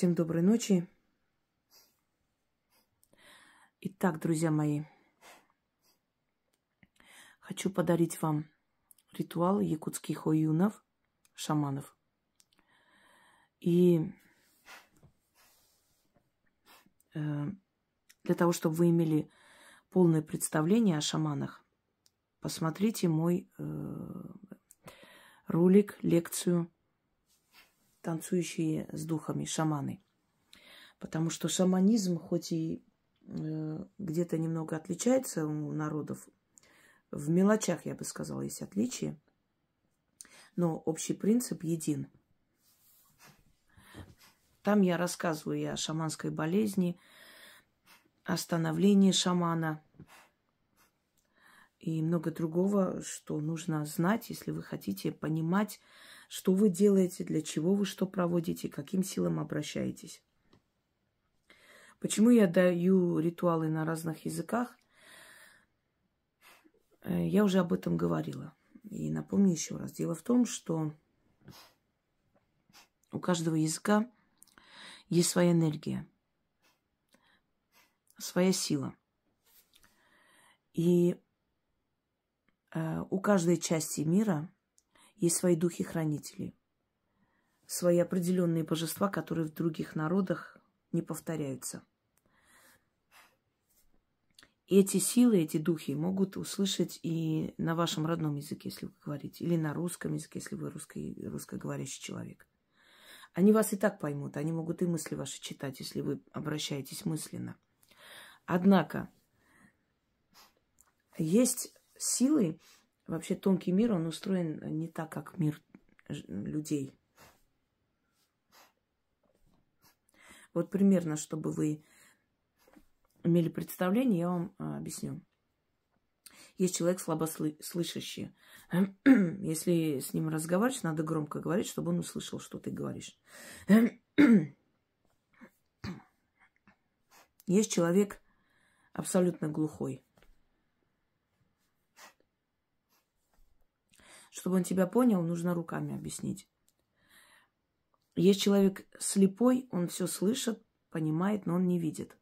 Всем доброй ночи. Итак, друзья мои, хочу подарить вам ритуал якутских оюнов, шаманов. И э, для того, чтобы вы имели полное представление о шаманах, посмотрите мой э, ролик, лекцию танцующие с духами шаманы. Потому что шаманизм, хоть и э, где-то немного отличается у народов, в мелочах, я бы сказала, есть отличия, но общий принцип един. Там я рассказываю и о шаманской болезни, о становлении шамана и много другого, что нужно знать, если вы хотите понимать что вы делаете, для чего вы что проводите, каким силам обращаетесь. Почему я даю ритуалы на разных языках? Э, я уже об этом говорила. И напомню еще раз. Дело в том, что у каждого языка есть своя энергия, своя сила. И э, у каждой части мира есть свои духи-хранители, свои определенные божества, которые в других народах не повторяются. И эти силы, эти духи могут услышать и на вашем родном языке, если вы говорите, или на русском языке, если вы русский, русскоговорящий человек. Они вас и так поймут, они могут и мысли ваши читать, если вы обращаетесь мысленно. Однако есть силы, Вообще тонкий мир, он устроен не так, как мир людей. Вот примерно, чтобы вы имели представление, я вам а, объясню. Есть человек слабослышащий. Если с ним разговариваешь, надо громко говорить, чтобы он услышал, что ты говоришь. Есть человек абсолютно глухой. Чтобы он тебя понял, нужно руками объяснить. Есть человек слепой, он все слышит, понимает, но он не видит.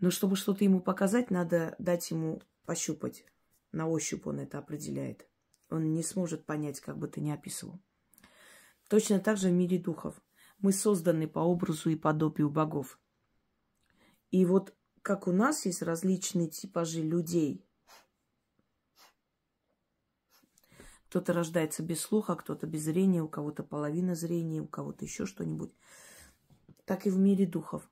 Но чтобы что-то ему показать, надо дать ему пощупать. На ощупь он это определяет. Он не сможет понять, как бы ты ни описывал. Точно так же в мире духов. Мы созданы по образу и подобию богов. И вот как у нас есть различные типажи людей, Кто-то рождается без слуха, кто-то без зрения, у кого-то половина зрения, у кого-то еще что-нибудь. Так и в мире духов.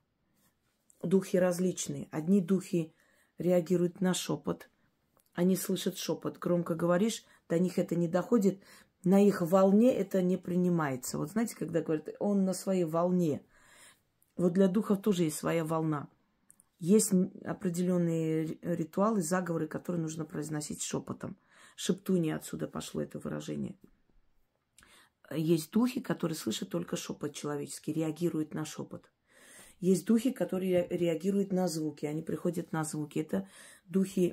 Духи различные. Одни духи реагируют на шепот. Они слышат шепот. Громко говоришь, до них это не доходит. На их волне это не принимается. Вот знаете, когда говорят, он на своей волне. Вот для духов тоже есть своя волна. Есть определенные ритуалы, заговоры, которые нужно произносить шепотом – шептуни отсюда пошло это выражение. Есть духи, которые слышат только шепот человеческий, реагируют на шепот. Есть духи, которые реагируют на звуки, они приходят на звуки. Это духи,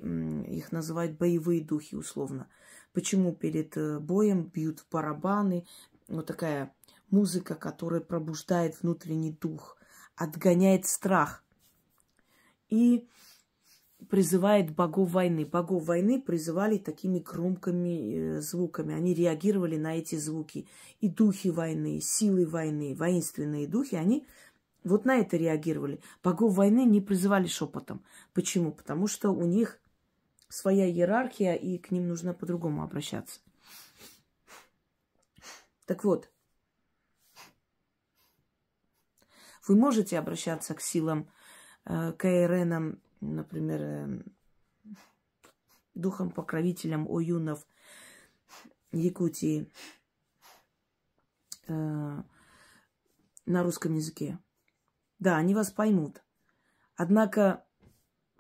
их называют боевые духи условно. Почему перед э, боем бьют в барабаны, вот такая музыка, которая пробуждает внутренний дух, отгоняет страх. И призывает богов войны. Богов войны призывали такими громкими э, звуками. Они реагировали на эти звуки. И духи войны, и силы войны, воинственные духи, они вот на это реагировали. Богов войны не призывали шепотом. Почему? Потому что у них своя иерархия, и к ним нужно по-другому обращаться. Так вот, вы можете обращаться к силам, э, к РНам например, эм, духом-покровителем оюнов Якутии э, на русском языке. Да, они вас поймут. Однако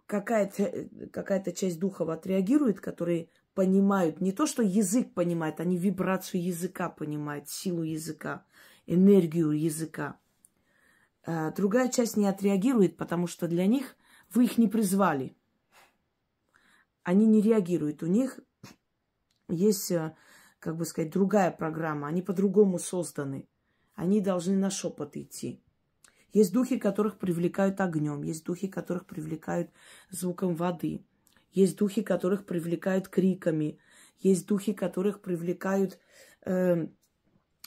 какая-то э, какая часть духов отреагирует, которые понимают не то, что язык понимает, они вибрацию языка понимают, силу языка, энергию языка. Э, другая часть не отреагирует, потому что для них – вы их не призвали. Они не реагируют. У них есть, э, как бы сказать, другая программа. Они по-другому созданы. Они должны на шепот идти. Есть духи, которых привлекают огнем. Есть духи, которых привлекают звуком воды. Есть духи, которых привлекают криками. Есть духи, которых привлекают э,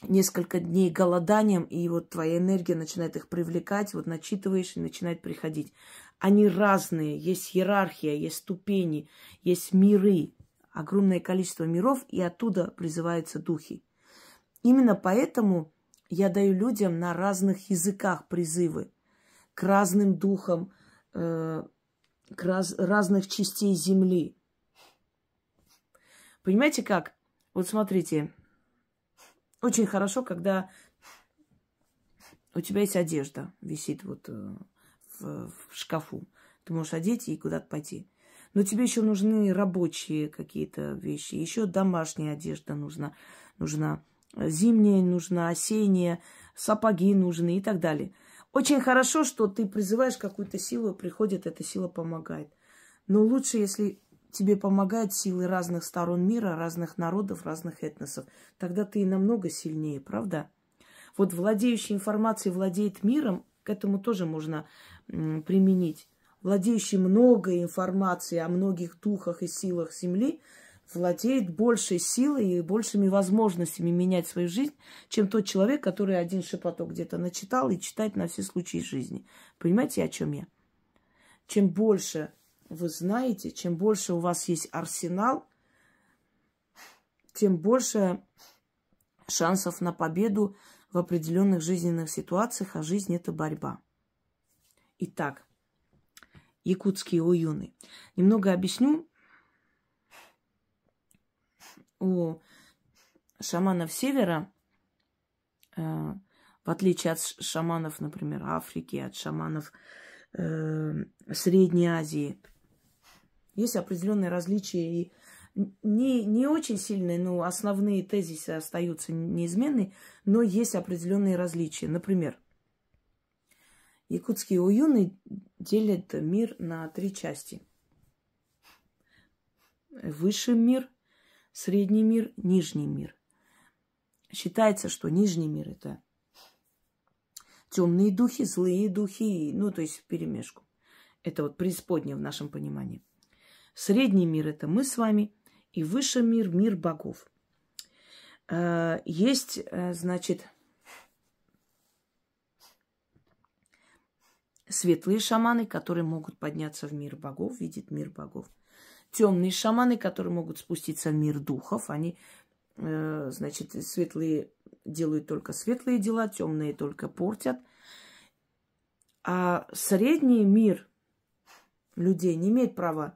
несколько дней голоданием, и вот твоя энергия начинает их привлекать, вот начитываешь и начинает приходить. Они разные, есть иерархия, есть ступени, есть миры, огромное количество миров, и оттуда призываются духи. Именно поэтому я даю людям на разных языках призывы к разным духам, э, к раз, разных частей Земли. Понимаете как? Вот смотрите, очень хорошо, когда у тебя есть одежда, висит вот э, в, в шкафу. Ты можешь одеть и куда-то пойти. Но тебе еще нужны рабочие какие-то вещи, еще домашняя одежда нужна, нужна э, зимняя, нужна осенняя, сапоги нужны и так далее. Очень хорошо, что ты призываешь какую-то силу, приходит эта сила, помогает. Но лучше, если тебе помогают силы разных сторон мира, разных народов, разных этносов. Тогда ты намного сильнее, правда? Вот владеющий информацией владеет миром, к этому тоже можно применить. Владеющий много информации о многих духах и силах Земли владеет большей силой и большими возможностями менять свою жизнь, чем тот человек, который один шепоток где-то начитал и читает на все случаи жизни. Понимаете, о чем я? Чем больше вы знаете, чем больше у вас есть арсенал, тем больше шансов на победу в определенных жизненных ситуациях, а жизнь это борьба. Итак, якутские уюны. Немного объясню у шаманов севера, э, в отличие от шаманов, например, Африки, от шаманов э, Средней Азии – есть определенные различия и не, не очень сильные, но основные тезисы остаются неизменны, но есть определенные различия. Например, якутские уюны делят мир на три части. Высший мир, средний мир, нижний мир. Считается, что нижний мир – это темные духи, злые духи, ну, то есть в перемешку. Это вот преисподнее в нашем понимании. Средний мир – это мы с вами, и высший мир – мир богов. Э, есть, э, значит, светлые шаманы, которые могут подняться в мир богов, видеть мир богов. Темные шаманы, которые могут спуститься в мир духов, они, э, значит, светлые делают только светлые дела, темные только портят. А средний мир людей не имеет права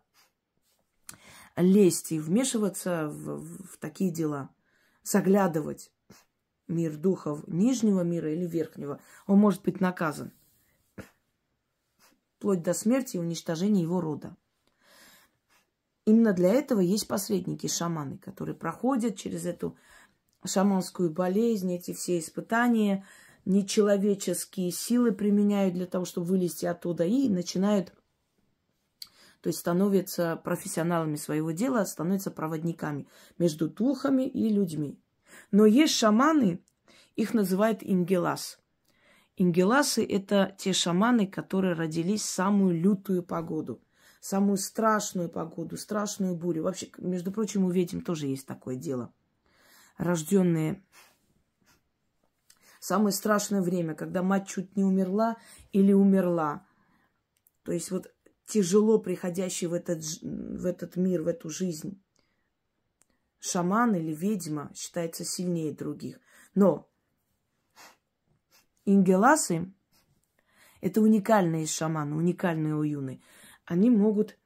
лезть и вмешиваться в, в такие дела, заглядывать мир духов нижнего мира или верхнего, он может быть наказан. Вплоть до смерти и уничтожения его рода. Именно для этого есть посредники, шаманы, которые проходят через эту шаманскую болезнь, эти все испытания, нечеловеческие силы применяют для того, чтобы вылезти оттуда, и начинают то есть становятся профессионалами своего дела, а становятся проводниками между духами и людьми. Но есть шаманы, их называют ингелас. Ингеласы – это те шаманы, которые родились в самую лютую погоду, самую страшную погоду, страшную бурю. Вообще, между прочим, у ведьм тоже есть такое дело. Рожденные самое страшное время, когда мать чуть не умерла или умерла. То есть вот тяжело приходящий в этот, в этот мир, в эту жизнь. Шаман или ведьма считается сильнее других. Но ингеласы – это уникальные шаманы, уникальные уюны. Они могут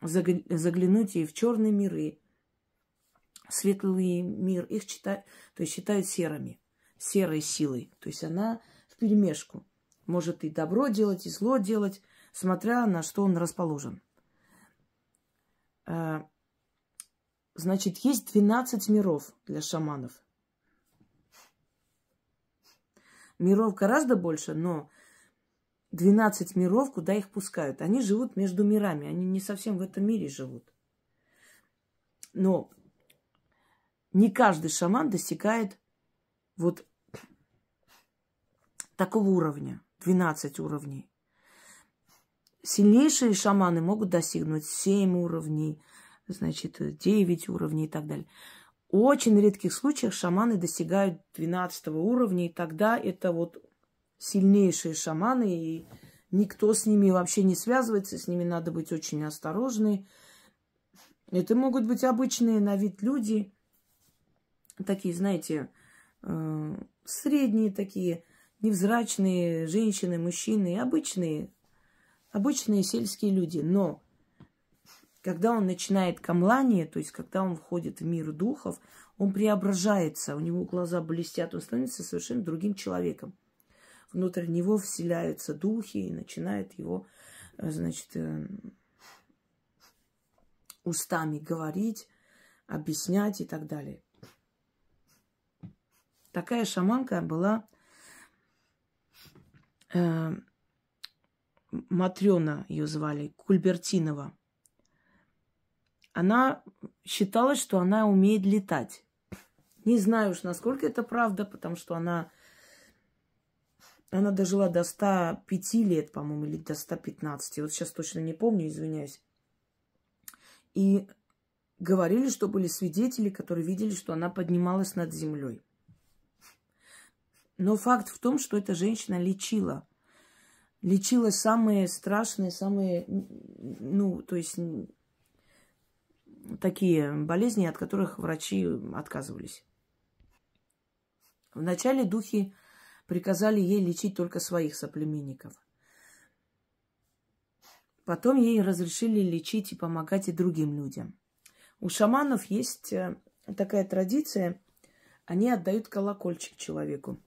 заглянуть и в черные миры, светлый мир. Их считают, то есть считают серыми, серой силой. То есть она в перемешку может и добро делать, и зло делать – смотря на что он расположен. Э, значит, есть 12 миров для шаманов. Миров гораздо больше, но 12 миров, куда их пускают. Они живут между мирами, они не совсем в этом мире живут. Но не каждый шаман достигает вот такого уровня, 12 уровней сильнейшие шаманы могут достигнуть 7 уровней, значит, 9 уровней и так далее. В очень редких случаях шаманы достигают 12 уровня, и тогда это вот сильнейшие шаманы, и никто с ними вообще не связывается, с ними надо быть очень осторожны. Это могут быть обычные на вид люди, такие, знаете, э, средние такие, невзрачные женщины, мужчины, обычные Обычные сельские люди. Но когда он начинает камлание, то есть когда он входит в мир духов, он преображается, у него глаза блестят, он становится совершенно другим человеком. Внутрь него вселяются духи и начинает его, э, значит, э, устами говорить, объяснять и так далее. Такая шаманка была э, Матрена ее звали, Кульбертинова. Она считала, что она умеет летать. Не знаю уж, насколько это правда, потому что она, она дожила до 105 лет, по-моему, или до 115. Вот сейчас точно не помню, извиняюсь. И говорили, что были свидетели, которые видели, что она поднималась над землей. Но факт в том, что эта женщина лечила – лечила самые страшные, самые, ну, то есть такие болезни, от которых врачи отказывались. Вначале духи приказали ей лечить только своих соплеменников. Потом ей разрешили лечить и помогать и другим людям. У шаманов есть э, такая традиция, они отдают колокольчик человеку.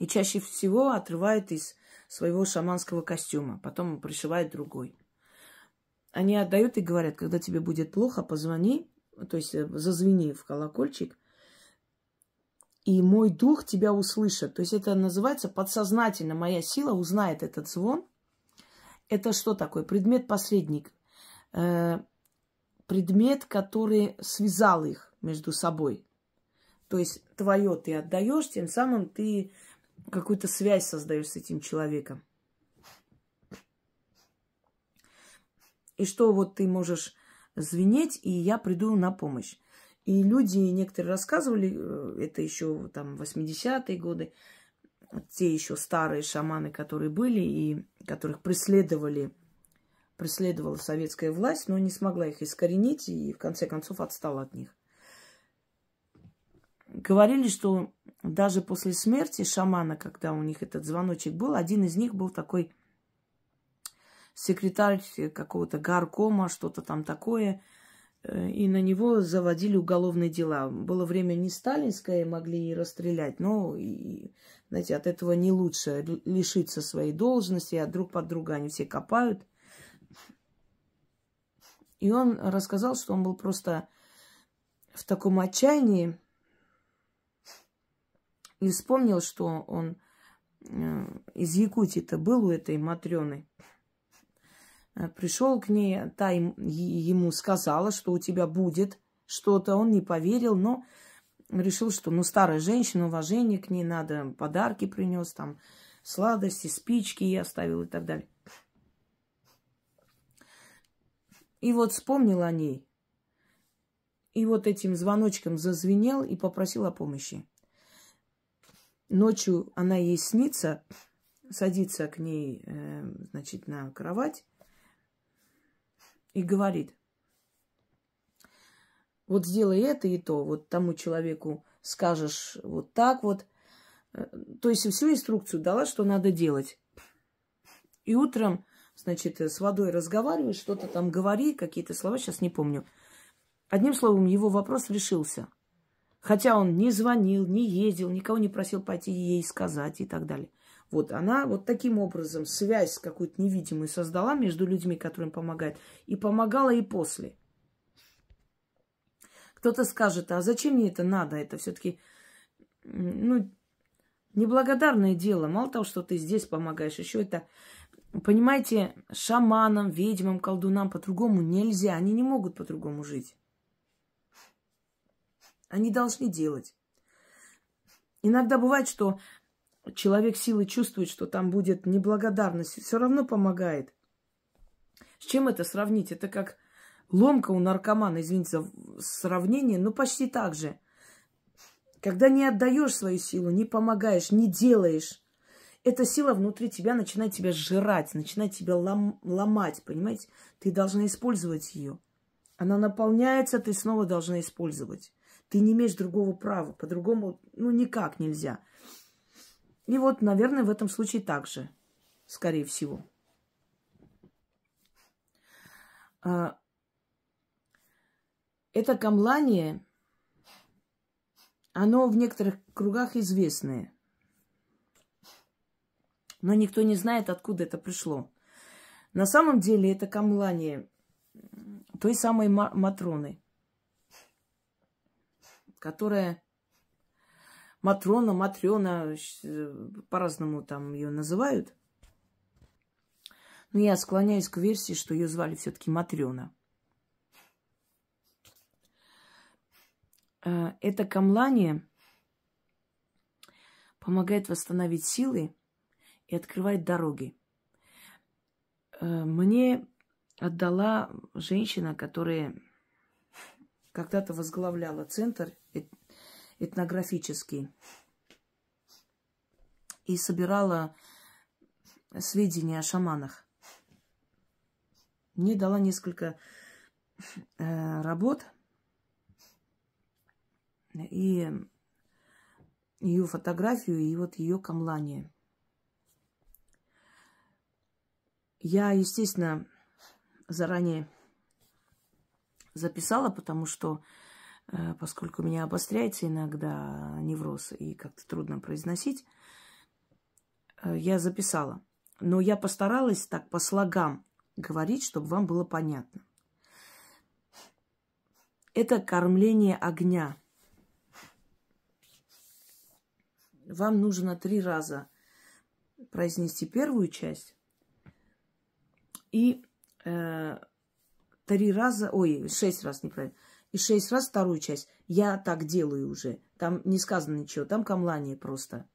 И чаще всего отрывает из своего шаманского костюма. Потом пришивает другой. Они отдают и говорят, когда тебе будет плохо, позвони, то есть э, зазвени в колокольчик, и мой дух тебя услышит. То есть это называется подсознательно моя сила узнает этот звон. Это что такое? Предмет-посредник. Э, предмет, который связал их между собой. То есть твое ты отдаешь, тем самым ты какую-то связь создаешь с этим человеком. И что вот ты можешь звенеть, и я приду на помощь. И люди, некоторые рассказывали, э, это еще там 80-е годы, те еще старые шаманы, которые были и которых преследовали, преследовала советская власть, но не смогла их искоренить и в конце концов отстала от них. Говорили, что даже после смерти шамана, когда у них этот звоночек был, один из них был такой секретарь какого-то гаркома, что-то там такое, э, и на него заводили уголовные дела. Было время не сталинское, могли и расстрелять, но, и, знаете, от этого не лучше лишиться своей должности, а друг под друга они все копают. И он рассказал, что он был просто в таком отчаянии, и вспомнил, что он э, из Якутии-то был у этой Матрены. Э, Пришел к ней, та ему сказала, что у тебя будет что-то. Он не поверил, но решил, что ну старая женщина, уважение к ней надо, подарки принес, там сладости, спички ей оставил и так далее. И вот вспомнил о ней. И вот этим звоночком зазвенел и попросил о помощи. Ночью она ей снится, садится к ней, э, значит, на кровать и говорит, вот сделай это и то, вот тому человеку скажешь вот так вот. Э, то есть всю инструкцию дала, что надо делать. И утром, значит, с водой разговариваешь, что-то там говори, какие-то слова, сейчас не помню. Одним словом, его вопрос решился – Хотя он не звонил, не ездил, никого не просил пойти ей сказать и так далее. Вот она вот таким образом связь какую-то невидимую создала между людьми, которым помогает, и помогала и после. Кто-то скажет, а зачем мне это надо? Это все-таки ну, неблагодарное дело. Мало того, что ты здесь помогаешь, еще это, понимаете, шаманам, ведьмам, колдунам по-другому нельзя. Они не могут по-другому жить. Они должны делать. Иногда бывает, что человек силы чувствует, что там будет неблагодарность, все равно помогает. С чем это сравнить? Это как ломка у наркомана, извините за сравнение, но почти так же. Когда не отдаешь свою силу, не помогаешь, не делаешь, эта сила внутри тебя начинает тебя жрать, начинает тебя лом, ломать, понимаете? Ты должна использовать ее. Она наполняется, ты снова должна использовать. Ты не имеешь другого права. По-другому, ну, никак нельзя. И вот, наверное, в этом случае так же, скорее всего. А, это камлание, оно в некоторых кругах известное. Но никто не знает, откуда это пришло. На самом деле это камлание той самой Матроны – которая Матрона, Матрена, э, по-разному там ее называют. Но я склоняюсь к версии, что ее звали все-таки Матрена. Э, эта камлания помогает восстановить силы и открывает дороги. Э, мне отдала женщина, которая когда-то возглавляла центр этнографический и собирала сведения о шаманах. Мне дала несколько э, работ, и ее фотографию, и вот ее камлание. Я, естественно, заранее записала, потому что, э, поскольку у меня обостряется иногда невроз и как-то трудно произносить, э, я записала. Но я постаралась так по слогам говорить, чтобы вам было понятно. Это кормление огня. Вам нужно три раза произнести первую часть и э, три раза, ой, шесть раз, неправильно. И шесть раз вторую часть. Я так делаю уже. Там не сказано ничего, там камлание просто.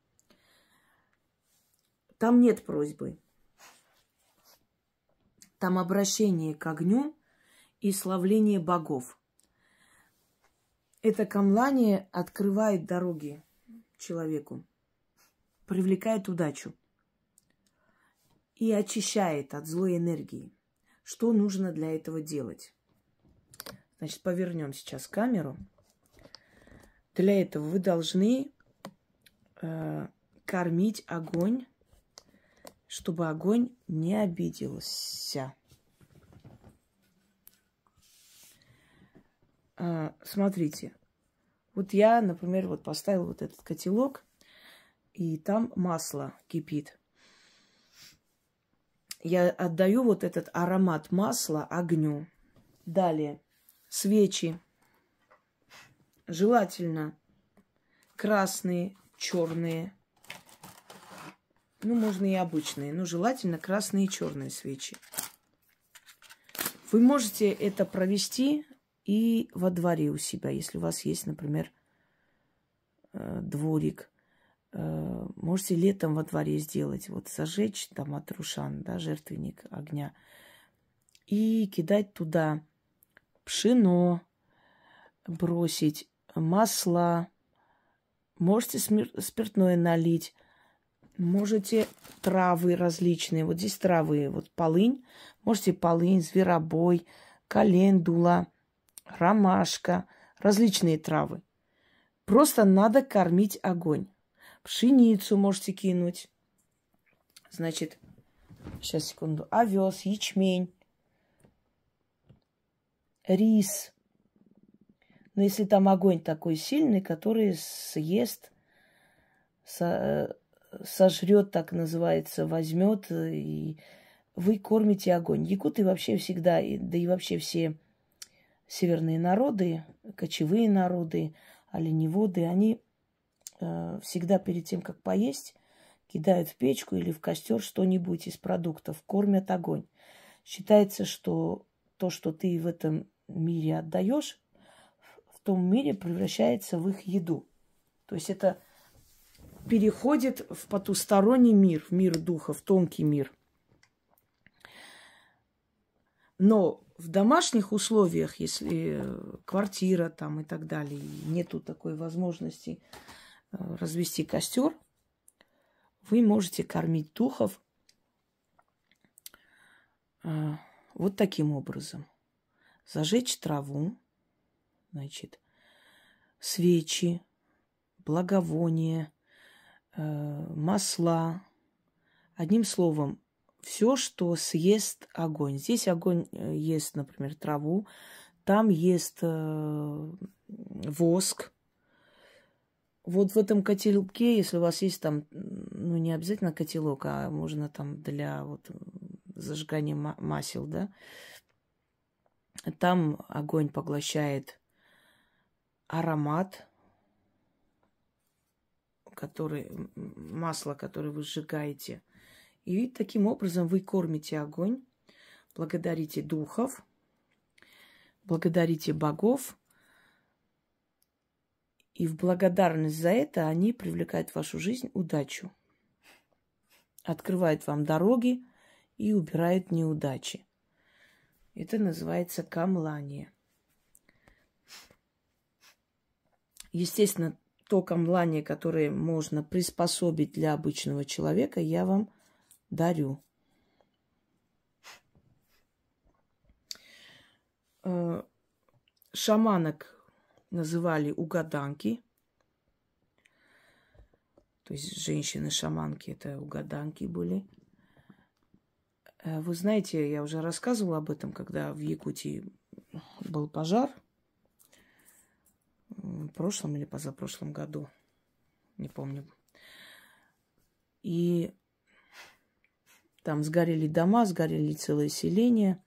Там нет просьбы. Там обращение к огню и славление богов. Это камлание открывает дороги человеку, привлекает удачу и очищает от злой энергии. Что нужно для этого делать? Значит, повернем сейчас камеру. Для этого вы должны э, кормить огонь, чтобы огонь не обиделся. Э, смотрите, вот я, например, вот поставил вот этот котелок, и там масло кипит. Я отдаю вот этот аромат масла огню. Далее. Свечи. Желательно красные, черные. Ну, можно и обычные, но желательно красные и черные свечи. Вы можете это провести и во дворе у себя, если у вас есть, например, э, дворик – Э, можете летом во дворе сделать, вот сожечь там атрушан, да, жертвенник огня, и кидать туда пшено, бросить масла, можете смир- спиртное налить, можете травы различные, вот здесь травы, вот полынь, можете полынь, зверобой, календула, ромашка, различные травы. Просто надо кормить огонь пшеницу можете кинуть. Значит, сейчас, секунду, овес, ячмень, рис. Но ну, если там огонь такой сильный, который съест, со, э, сожрет, так называется, возьмет, и вы кормите огонь. Якуты вообще всегда, да и вообще все северные народы, кочевые народы, оленеводы, они Э, всегда перед тем, как поесть, кидают в печку или в костер что-нибудь из продуктов, кормят огонь. Считается, что то, что ты в этом мире отдаешь, в том мире превращается в их еду. То есть это переходит в потусторонний мир, в мир духа, в тонкий мир. Но в домашних условиях, если квартира там и так далее, нету такой возможности Э, развести костер, вы можете кормить духов э, вот таким образом. Зажечь траву, значит, свечи, благовония, э, масла. Одним словом, все, что съест огонь. Здесь огонь ест, например, траву, там ест воск, вот в этом котелке, если у вас есть там, ну не обязательно котелок, а можно там для вот зажигания масел, да, там огонь поглощает аромат, который, масло, которое вы сжигаете. И таким образом вы кормите огонь, благодарите духов, благодарите богов – и в благодарность за это они привлекают в вашу жизнь удачу, открывают вам дороги и убирают неудачи. Это называется камлание. Естественно, то камлание, которое можно приспособить для обычного человека, я вам дарю. Э, шаманок называли угаданки. То есть женщины-шаманки это угаданки были. Э, вы знаете, я уже рассказывала об этом, когда в Якутии был пожар в прошлом или позапрошлом году, не помню. И там сгорели дома, сгорели целые селения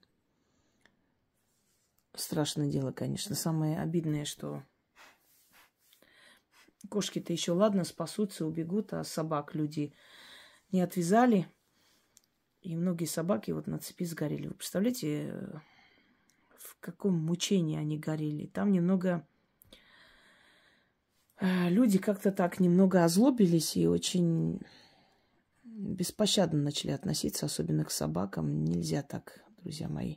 страшное дело, конечно. Самое обидное, что кошки-то еще ладно, спасутся, убегут, а собак люди не отвязали. И многие собаки вот на цепи сгорели. Вы представляете, э, в каком мучении они горели. Там немного э, люди как-то так немного озлобились и очень беспощадно начали относиться, особенно к собакам. Нельзя так, друзья мои.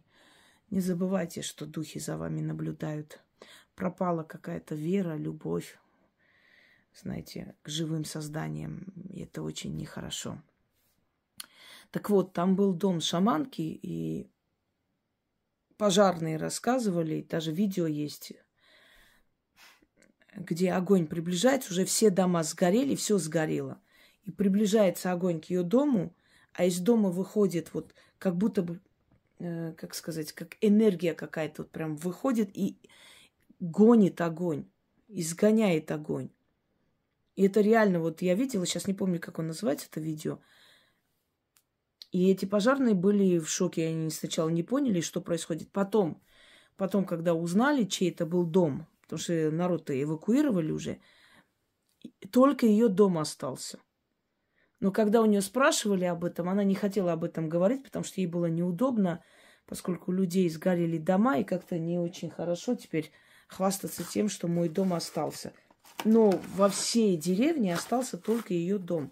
Не забывайте, что духи за вами наблюдают. Пропала какая-то вера, любовь, знаете, к живым созданиям. И это очень нехорошо. Так вот, там был дом шаманки, и пожарные рассказывали, даже видео есть, где огонь приближается, уже все дома сгорели, все сгорело. И приближается огонь к ее дому, а из дома выходит вот как будто бы Э, как сказать, как энергия какая-то вот прям выходит и гонит огонь, изгоняет огонь. И это реально, вот я видела, сейчас не помню, как он называется, это видео. И эти пожарные были в шоке, они сначала не поняли, что происходит. Потом, потом, когда узнали, чей это был дом, потому что народ-то эвакуировали уже, только ее дом остался – но когда у нее спрашивали об этом, она не хотела об этом говорить, потому что ей было неудобно, поскольку у людей сгорели дома, и как-то не очень хорошо теперь хвастаться тем, что мой дом остался. Но во всей деревне остался только ее дом.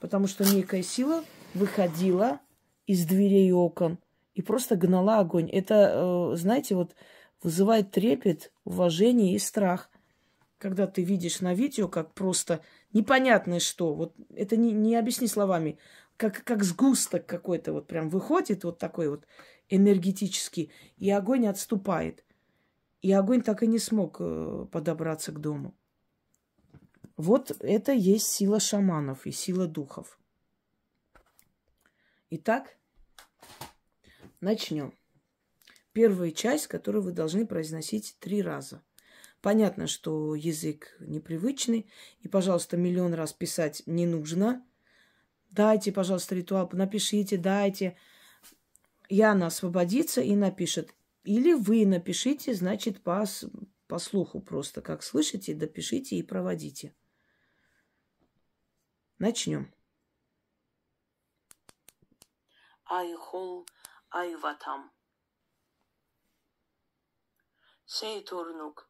Потому что некая сила выходила из дверей и окон и просто гнала огонь. Это, э, знаете, вот вызывает трепет, уважение и страх когда ты видишь на видео, как просто непонятное что, вот это не, не объясни словами, как, как сгусток какой-то вот прям выходит вот такой вот энергетический, и огонь отступает. И огонь так и не смог э, подобраться к дому. Вот это есть сила шаманов и сила духов. Итак, начнем. Первая часть, которую вы должны произносить три раза. Понятно, что язык непривычный, и, пожалуйста, миллион раз писать не нужно. Дайте, пожалуйста, ритуал, напишите, дайте. И она освободится и напишет. Или вы напишите, значит, по, по слуху просто, как слышите, допишите и проводите. Начнем. Айхол Айватам. Сейтурнук.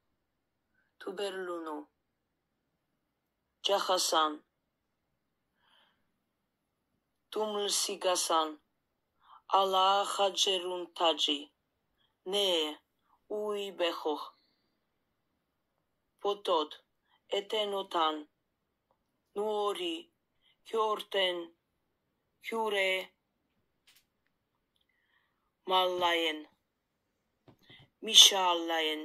Tuberlunu, Cahasan, Tumlsigasan, Allah'a hacerun taci, ne, uy behoh, potot, etenotan, nuori, kjorten, kure, mallayen, mişallayen,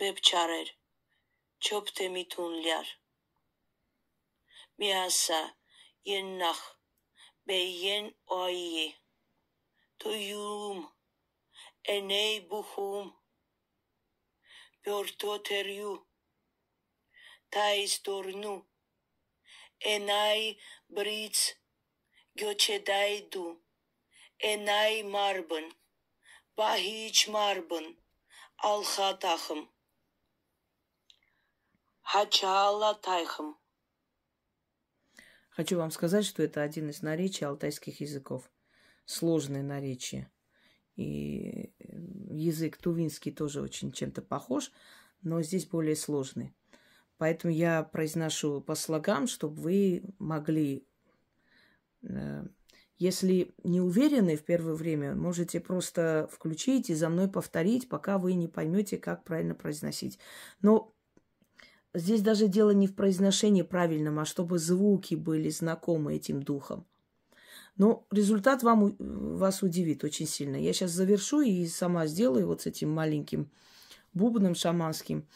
բեպչարեր, չոպ թե մի թունլյար։ Միասա, են նախ, բեյեն օայի, թույում, էնեի բուխում, բյորդո թերյու, տայիս տորնու, էնայ բրից, գյոչեդայ դու, էնայ մարբն, բահիչ մարբն, ալխատախմ։ Тайхам. Хочу вам сказать, что это один из наречий алтайских языков. Сложное наречие. И язык тувинский тоже очень чем-то похож, но здесь более сложный. Поэтому я произношу по слогам, чтобы вы могли... Э, если не уверены в первое время, можете просто включить и за мной повторить, пока вы не поймете, как правильно произносить. Но Здесь даже дело не в произношении правильном, а чтобы звуки были знакомы этим духом. Но результат вам, вас удивит очень сильно. Я сейчас завершу и сама сделаю вот с этим маленьким бубном шаманским.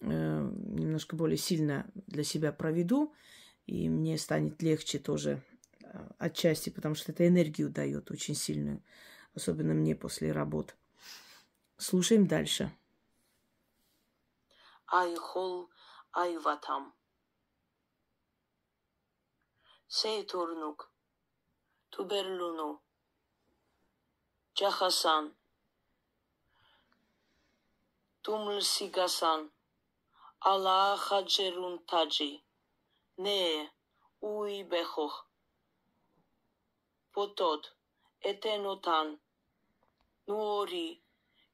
Э, немножко более сильно для себя проведу. И мне станет легче тоже э, отчасти, потому что это энергию дает очень сильную. Особенно мне после работ. Слушаем дальше. I hold Այվաթամ։ Սեյթորնուկ, Թուբերլունու, Ջախասան, Տումլսիգասան, Ալաախաջերուն թաջի, Նե, ուի բեխող, Պոտոտ, Էտենոտան, Նուորի,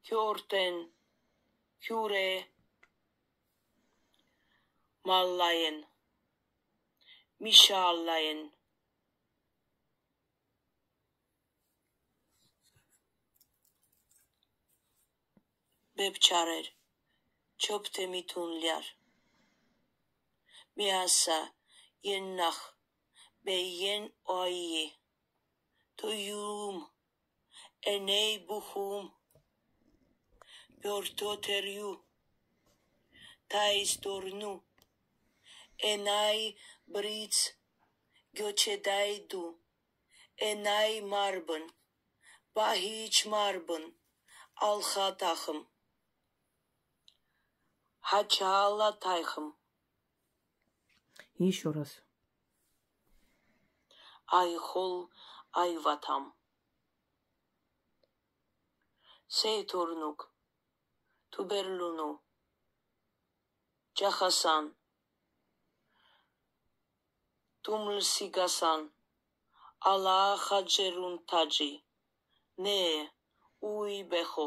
Քյորտեն, Քյուրե, mallayın, mişallayın. Bepçarer, çöpte mitunlyar. Miyasa, yennah, beyen oyi. Tuyum, eney buhum. Pörtoteryu, taistornu. Enai Britz Göçedaydu, Enai марбын, Bahiç marbun. Alha Хачала Тайхым. Еще раз. Айхол Айватам. Сейтурнук. Туберлуну. Чахасан. Tumul tumlsigasan, ala hajeruntaji, nee, ui beho,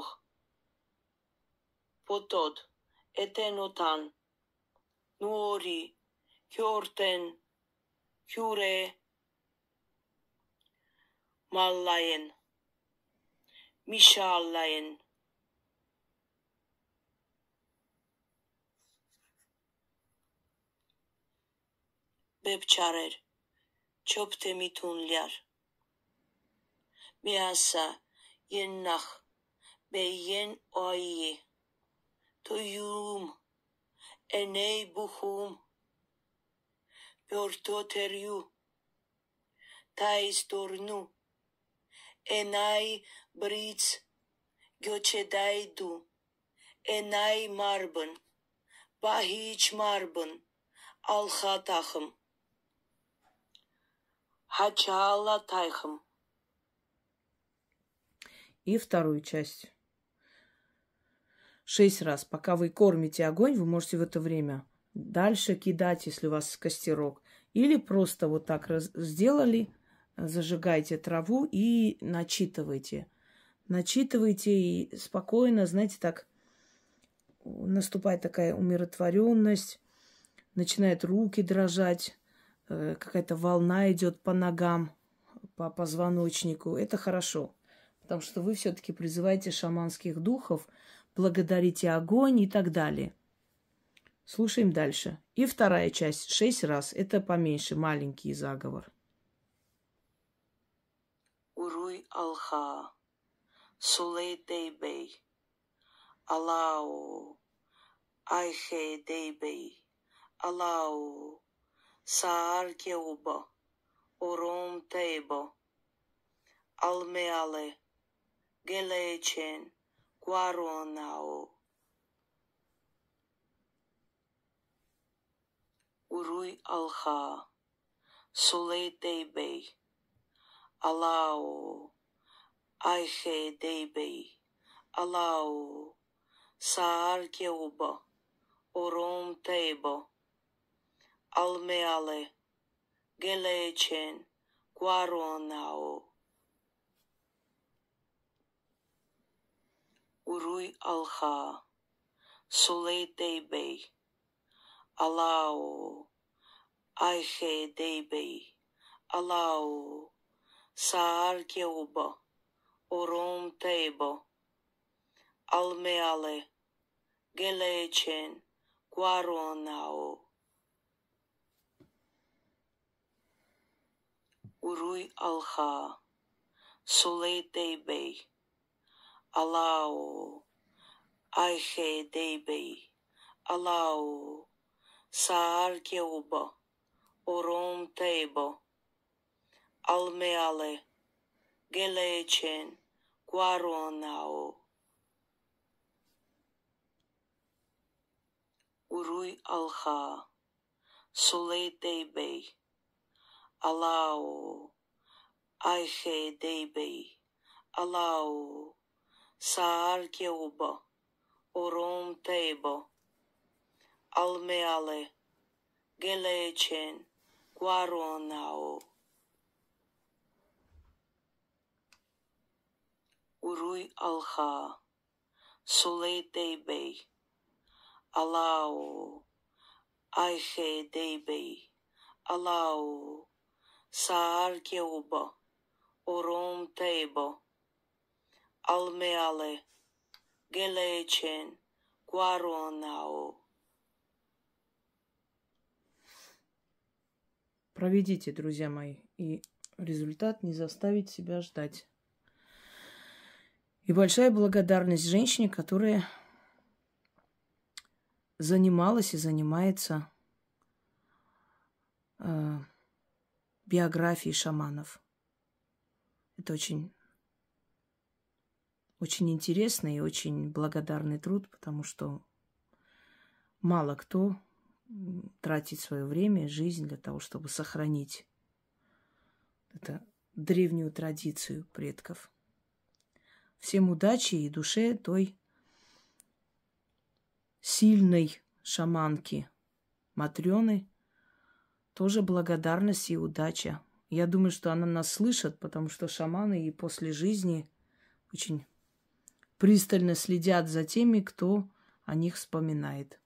Potod, etenotan, nuori, kjorten, kyure, mallaen, mishallaen. բեպչարեր, չոպ թե մի թուն լյար։ Միասա, են նախ, բեյեն օայի, թույում, էնեի բուխում, բորդո թերյու, թայիս տորնու, էնայ բրից, գյոչեդայ դու, էնայ մարբն, բահիչ մարբն, ալխատախմ։ Хачала Тайхам. И вторую часть. Шесть раз. Пока вы кормите огонь, вы можете в это время дальше кидать, если у вас костерок. Или просто вот так раз сделали, зажигайте траву и начитывайте. Начитывайте и спокойно, знаете, так наступает такая умиротворенность, начинают руки дрожать, Э, какая-то волна идет по ногам, по позвоночнику. Это хорошо, потому что вы все-таки призываете шаманских духов, благодарите огонь и так далее. Слушаем дальше. И вторая часть, шесть раз. Это поменьше, маленький заговор. Уруй Алха, Сулей Дейбей, Алау, Айхей Дейбей, Алау, Saar Keuba, Urum Teibo, Almeale, Gelechen, Guaronao, Urui Alha, Sulei Teibei, Alao, Aihe Deibei, Alao, Saar Keuba, Urum Teibo, almeale, gelechen, guaronao. Urui alha, sule alao, aihe debe, alao, saar keuba orom teba, almeale, gelechen, guaronao. Urui Alha, Sulei Deibei, Alao, Aihe bay. Alao, Saar Geuba, Orom Teibo, Almeale, Gelechen, Guaronao, Urui Alha, Sulei bay. Alao, Aihe Debei, Alao, Saar Keuba, Urum Tebo, Almeale, Gelechen, Guaronao. Urui Alha, Sule Debei, Alao, Aihe Debei, Alao, Сааркеубо, Урумтейбо, Алмеале, Гелечен, Куаронау. Проведите, друзья мои, и результат не заставит себя ждать. И большая благодарность женщине, которая занималась и занимается э, биографии шаманов. Это очень, очень интересный и очень благодарный труд, потому что мало кто тратит свое время жизнь для того, чтобы сохранить это древнюю традицию предков. Всем удачи и душе той сильной шаманки матрены. Тоже благодарность и удача. Я думаю, что она нас слышит, потому что шаманы и после жизни очень пристально следят за теми, кто о них вспоминает.